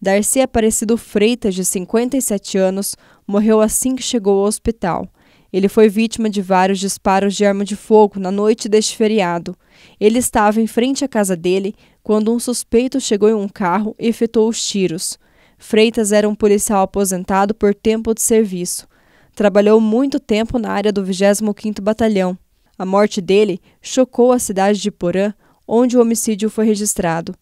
Darcy Aparecido Freitas, de 57 anos, morreu assim que chegou ao hospital. Ele foi vítima de vários disparos de arma de fogo na noite deste feriado. Ele estava em frente à casa dele quando um suspeito chegou em um carro e efetuou os tiros. Freitas era um policial aposentado por tempo de serviço. Trabalhou muito tempo na área do 25º Batalhão. A morte dele chocou a cidade de Porã, onde o homicídio foi registrado.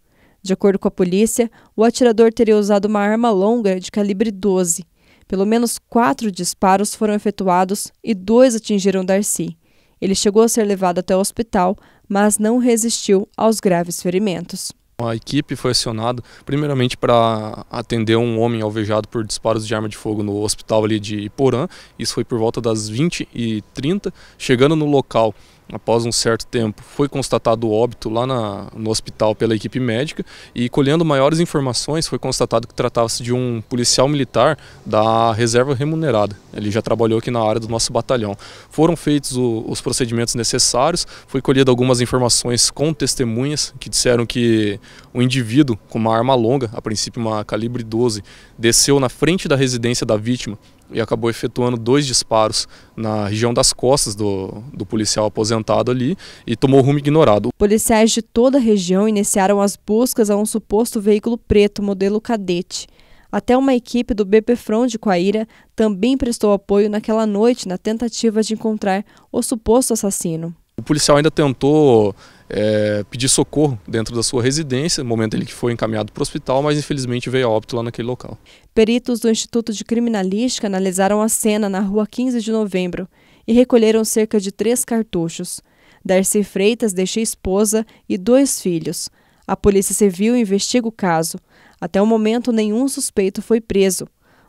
De acordo com a polícia, o atirador teria usado uma arma longa de calibre 12. Pelo menos quatro disparos foram efetuados e dois atingiram Darcy. Ele chegou a ser levado até o hospital, mas não resistiu aos graves ferimentos. A equipe foi acionada primeiramente para atender um homem alvejado por disparos de arma de fogo no hospital ali de Porã. Isso foi por volta das 20 e 30 Chegando no local, após um certo tempo, foi constatado o óbito lá na, no hospital pela equipe médica e, colhendo maiores informações, foi constatado que tratava-se de um policial militar da reserva remunerada. Ele já trabalhou aqui na área do nosso batalhão. Foram feitos o, os procedimentos necessários, foi colhida algumas informações com testemunhas que disseram que o indivíduo com uma arma longa, a princípio uma calibre 12, desceu na frente da residência da vítima e acabou efetuando dois disparos na região das costas do, do policial aposentado ali e tomou rumo ignorado. Policiais de toda a região iniciaram as buscas a um suposto veículo preto modelo cadete. Até uma equipe do BP Front de Coaíra também prestou apoio naquela noite na tentativa de encontrar o suposto assassino. O policial ainda tentou é, pedir socorro dentro da sua residência, no momento ele que foi encaminhado para o hospital, mas infelizmente veio a óbito lá naquele local. Peritos do Instituto de Criminalística analisaram a cena na rua 15 de novembro e recolheram cerca de três cartuchos. Darcy Freitas deixa esposa e dois filhos. A Polícia Civil investiga o caso. Até o momento, nenhum suspeito foi preso.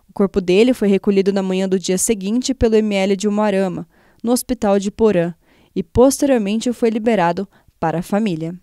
O corpo dele foi recolhido na manhã do dia seguinte pelo ML de Umarama, no hospital de Porã e posteriormente foi liberado para a família.